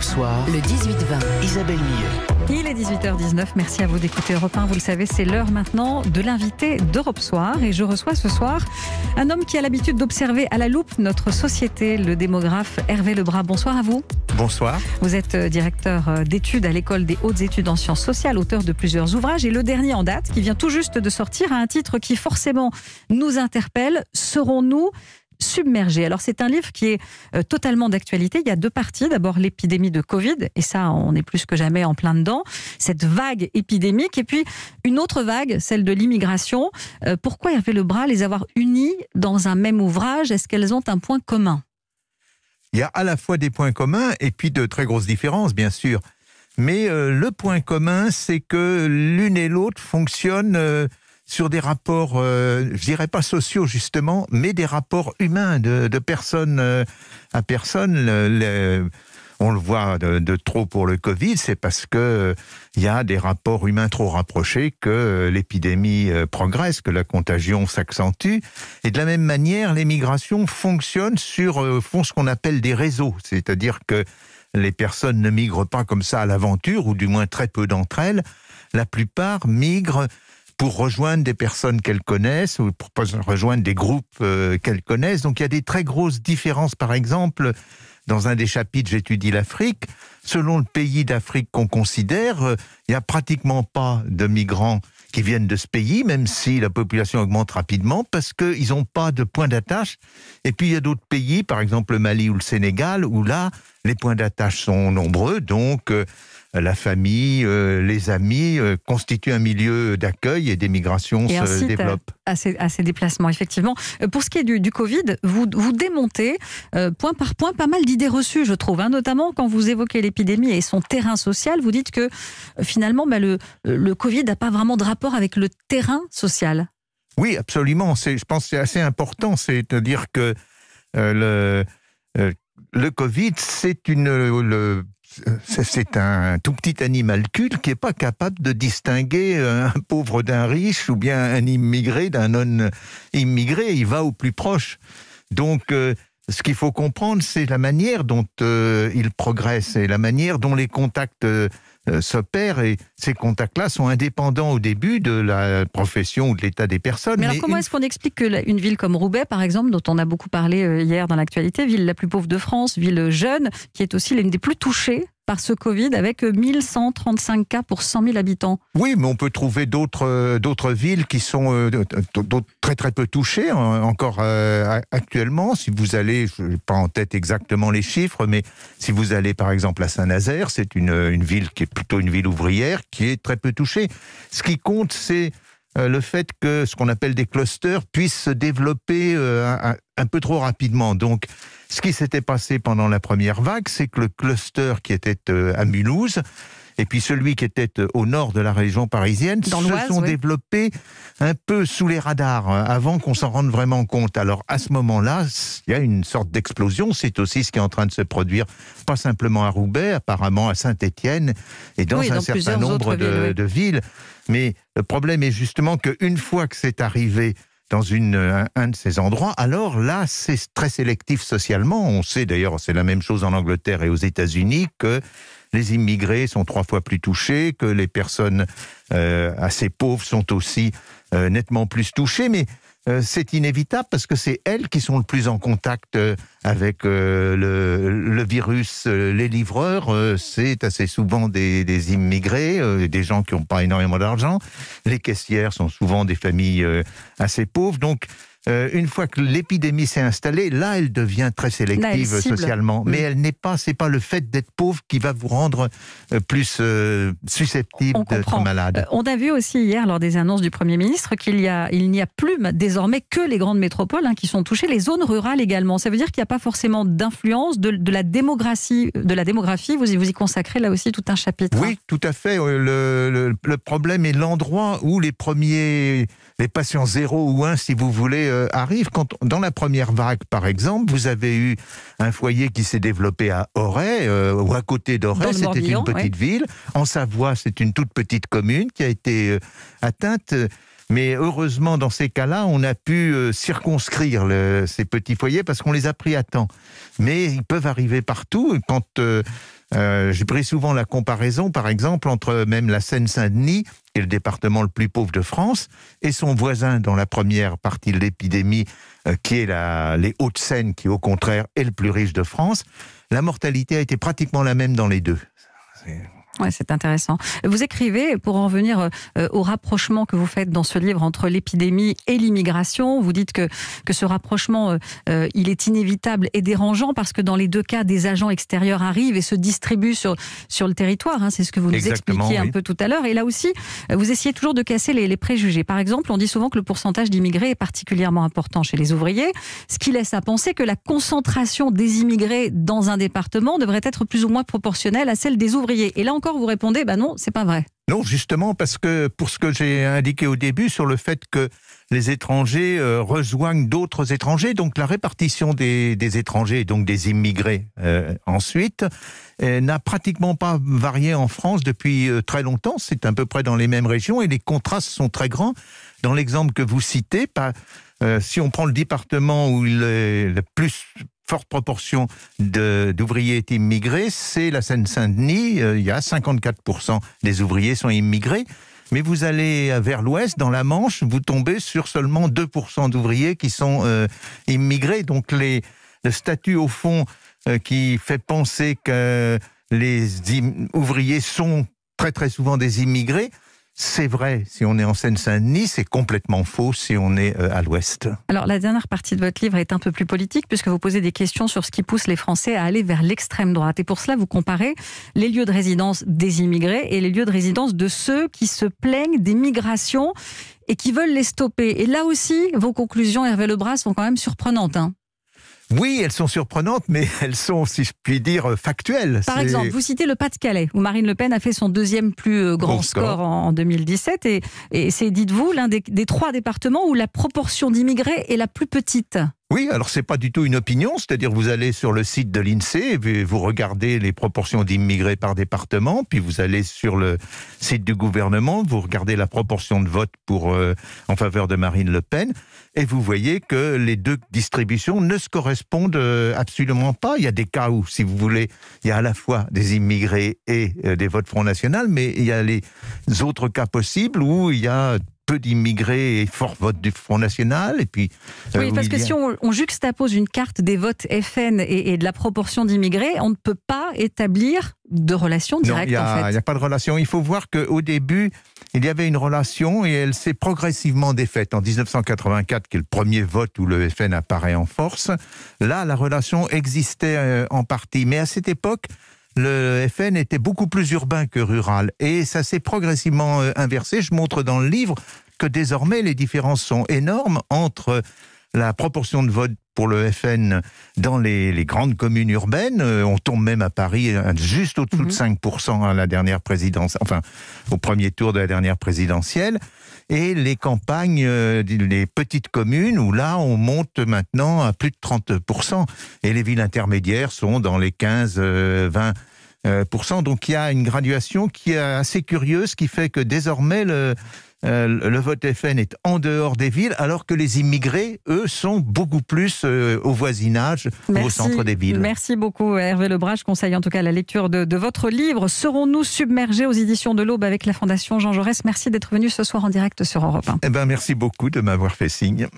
Soir, le 18-20, Isabelle Millet. Il est 18h19, merci à vous d'écouter Europe Vous le savez, c'est l'heure maintenant de l'invité d'Europe Soir. Et je reçois ce soir un homme qui a l'habitude d'observer à la loupe notre société, le démographe Hervé Lebras. Bonsoir à vous. Bonsoir. Vous êtes euh, directeur euh, d'études à l'école des hautes études en sciences sociales, auteur de plusieurs ouvrages. Et le dernier en date, qui vient tout juste de sortir, à un titre qui forcément nous interpelle. Serons-nous submergé. Alors c'est un livre qui est euh, totalement d'actualité. Il y a deux parties. D'abord l'épidémie de Covid, et ça on est plus que jamais en plein dedans, cette vague épidémique, et puis une autre vague, celle de l'immigration. Euh, pourquoi Hervé bras les avoir unis dans un même ouvrage Est-ce qu'elles ont un point commun Il y a à la fois des points communs et puis de très grosses différences, bien sûr. Mais euh, le point commun, c'est que l'une et l'autre fonctionnent... Euh, sur des rapports, je euh, je dirais pas sociaux justement, mais des rapports humains de, personne euh, à personne. on le voit de, trop pour le Covid, c'est parce que il euh, y a des rapports humains trop rapprochés que l'épidémie progresse, que la contagion s'accentue. Et de la même manière, les migrations fonctionnent sur ce qu'on appelle des réseaux, c'est-à-dire que les personnes ne migrent pas comme ça à l'aventure, ou du moins très peu d'entre elles. La plupart migrent pour rejoindre des personnes qu'elles connaissent ou pour rejoindre des groupes euh, qu'elles connaissent. Donc il y a des très grosses différences, par exemple, dans un des chapitres, j'étudie l'Afrique. Selon le pays d'Afrique qu'on considère, euh, il n'y a pratiquement pas de migrants qui viennent de ce pays, même si la population augmente rapidement, parce qu'ils n'ont pas de point d'attache. Et puis il y a d'autres pays, par exemple le Mali ou le Sénégal, où là, les points d'attache sont nombreux, donc euh, la famille, euh, les amis euh, constituent un milieu d'accueil et des migrations se développent. À, ces, déplacements, effectivement. Pour ce qui est du, Covid, vous, démontez point par point pas mal d'idées reçues, je trouve, hein. notamment quand vous évoquez l'épidémie et son terrain social, vous dites que finalement bah, le, Covid n'a pas vraiment de rapport avec le terrain social. Oui, absolument. Je pense que c'est assez important. C'est-à-dire que le, le Covid, c'est un tout petit animalcule qui n'est pas capable de distinguer un pauvre d'un riche ou bien un immigré d'un non-immigré. Il va au plus proche. Donc, euh, ce qu'il faut comprendre, c'est la manière dont euh, ils progressent et la manière dont les contacts euh, euh, s'opèrent. Et ces contacts-là sont indépendants au début de la profession ou de l'état des personnes. Mais, alors, comment est-ce qu'on explique qu'une ville comme Roubaix, par exemple, dont on a beaucoup parlé hier dans l'actualité, ville la plus pauvre de France, ville jeune, qui est aussi l'une des plus touchées par ce Covid avec 1135 cas pour 100 000 habitants. Oui, mais on peut trouver d'autres euh, d'autres villes qui sont euh, très très peu touchées hein, encore euh, actuellement. Si vous allez, je n'ai pas en tête exactement les chiffres, mais si vous allez par exemple à Saint-Nazaire, c'est une, une ville qui est plutôt une ville ouvrière qui est très peu touchée. Ce qui compte, c'est euh, le fait que ce qu'on appelle des clusters puissent se développer euh, un, peu trop rapidement. Donc, ce qui s'était passé pendant la première vague, c'est que le cluster qui était euh, à Mulhouse, et puis celui qui était au nord de la région parisienne se sont développés un peu sous les radars hein, avant qu'on s'en rende vraiment compte. Alors à ce moment-là, il y a une sorte d'explosion. C'est aussi ce qui est en train de se produire, pas simplement à Roubaix, apparemment à Saint-Étienne et dans un certain nombre de villes. Mais le problème est justement qu'une fois que c'est arrivé dans un, de ces endroits, alors là, c'est très sélectif socialement. On sait d'ailleurs, c'est la même chose en Angleterre et aux États-Unis, que les immigrés sont trois fois plus touchés, que les personnes euh, assez pauvres sont aussi euh, nettement plus touchées. Mais euh, c'est inévitable parce que c'est elles qui sont le plus en contact euh, avec euh, le, virus. Les livreurs, c'est assez souvent des, des immigrés, des gens qui n'ont pas énormément d'argent. Les caissières sont souvent des familles assez pauvres. Donc, euh, une fois que l'épidémie s'est installée, là, elle devient très sélective socialement. Mais ce mm. elle n'est pas, c'est pas le fait d'être pauvre qui va vous rendre euh, plus euh, susceptible d'être malade. on a vu aussi hier, lors des annonces du Premier ministre, qu'il n'y a, il a plus bah, désormais que les grandes métropoles hein, qui sont touchées, les zones rurales également. Ça veut dire qu'il n'y a pas forcément d'influence de, la démographie. De la démographie, vous y, vous y consacrez là aussi tout un chapitre. Oui, hein. tout à fait. Le, problème est l'endroit où les premiers, les patients zéro ou 1, si vous voulez, euh, arrive Quand, dans la première vague, par exemple, vous avez eu un foyer qui s'est développé à Auray, euh, ou à côté d'Auray, c'était une petite ville. En Savoie, c'est une toute petite commune qui a été euh, atteinte. Mais heureusement, dans ces cas-là, on a pu circonscrire ces petits foyers parce qu'on les a pris à temps. Mais ils peuvent arriver partout. Quand euh, j'ai pris souvent la comparaison, par exemple, entre même la Seine-Saint-Denis, qui est le département le plus pauvre de France, et son voisin dans la première partie de l'épidémie, euh, qui est les Hauts-de-Seine, qui au contraire est le plus riche de France. La mortalité a été pratiquement la même dans les deux. Ouais, c'est intéressant. Vous écrivez, pour en venir euh, au rapprochement que vous faites dans ce livre entre l'épidémie et l'immigration, vous dites que, que ce rapprochement, euh, euh, il est inévitable et dérangeant parce que dans les deux cas, des agents extérieurs arrivent et se distribuent sur, sur le territoire. Hein. c'est ce que vous nous expliquez un peu tout à l'heure. Et là aussi, vous essayez toujours de casser les, préjugés. Par exemple, on dit souvent que le pourcentage d'immigrés est particulièrement important chez les ouvriers, ce qui laisse à penser que la concentration des immigrés dans un département devrait être plus ou moins proportionnelle à celle des ouvriers. Et là vous répondez, ben non, c'est pas vrai. Non, justement, parce que pour ce que j'ai indiqué au début sur le fait que les étrangers euh, rejoignent d'autres étrangers, donc la répartition des, étrangers, donc des immigrés euh, ensuite, euh, n'a pratiquement pas varié en France depuis très longtemps. C'est à peu près dans les mêmes régions et les contrastes sont très grands. Dans l'exemple que vous citez, pas, si on prend le département où il est le plus forte proportion d'ouvriers est immigrée, c'est la Seine-Saint-Denis. Euh, il y a 54% des ouvriers sont immigrés. Mais vous allez vers l'ouest, dans la Manche, vous tombez sur seulement 2% d'ouvriers qui sont euh, immigrés. Donc le statut, au fond, euh, qui fait penser que les ouvriers sont très très souvent des immigrés, c'est vrai si on est en Seine-Saint-Denis, c'est complètement faux si on est euh, à l'ouest. Alors la dernière partie de votre livre est un peu plus politique puisque vous posez des questions sur ce qui pousse les Français à aller vers l'extrême droite. Et pour cela, vous comparez les lieux de résidence des immigrés et les lieux de résidence de ceux qui se plaignent des migrations et qui veulent les stopper. Et là aussi, vos conclusions, Hervé Lebras, sont quand même surprenantes. Hein. Oui, elles sont surprenantes, mais elles sont, si je puis dire, factuelles. Par exemple, vous citez le Pas-de-Calais, où Marine Le Pen a fait son deuxième plus euh, grand score, en 2017. Et, c'est, dites-vous, l'un des, trois départements où la proportion d'immigrés est la plus petite. Oui, alors c'est pas du tout une opinion, c'est-à-dire vous allez sur le site de l'INSEE, vous regardez les proportions d'immigrés par département, puis vous allez sur le site du gouvernement, vous regardez la proportion de vote pour euh, en faveur de Marine Le Pen, et vous voyez que les deux distributions ne se correspondent euh, absolument pas. Il y a des cas où, si vous voulez, il y a à la fois des immigrés et euh, des votes Front National, mais il y a les autres cas possibles où il y a peu d'immigrés et fort vote du Front National. Et puis, euh, oui, parce que si on, juxtapose une carte des votes FN et, de la proportion d'immigrés, on ne peut pas établir de relation directe. en il n'y a pas de relation. Il faut voir qu'au début, il y avait une relation et elle s'est progressivement défaite. En 1984, qui est le premier vote où le FN apparaît en force, là, la relation existait euh, en partie. Mais à cette époque, le FN était beaucoup plus urbain que rural. Et ça s'est progressivement euh, inversé. Je montre dans le livre que désormais les différences sont énormes entre la proportion de votes pour le FN dans les, grandes communes urbaines. Euh, on tombe même à Paris euh, juste au-dessous de 5% mhm. à la dernière présidence, enfin au premier tour de la dernière présidentielle. Et les campagnes, euh, les petites communes où là on monte maintenant à plus de 30%. Et les villes intermédiaires sont dans les 15, 20. Donc il y a une graduation qui est assez curieuse, qui fait que désormais le, euh, le vote FN est en dehors des villes, alors que les immigrés, eux, sont beaucoup plus euh, au voisinage, au centre des villes. Merci beaucoup Hervé Lebrun. Je conseille en tout cas la lecture de, votre livre. Serons-nous submergés aux éditions de l'Aube avec la Fondation Jean Jaurès Merci d'être venu ce soir en direct sur Europe 1. Eh ben, merci beaucoup de m'avoir fait signe.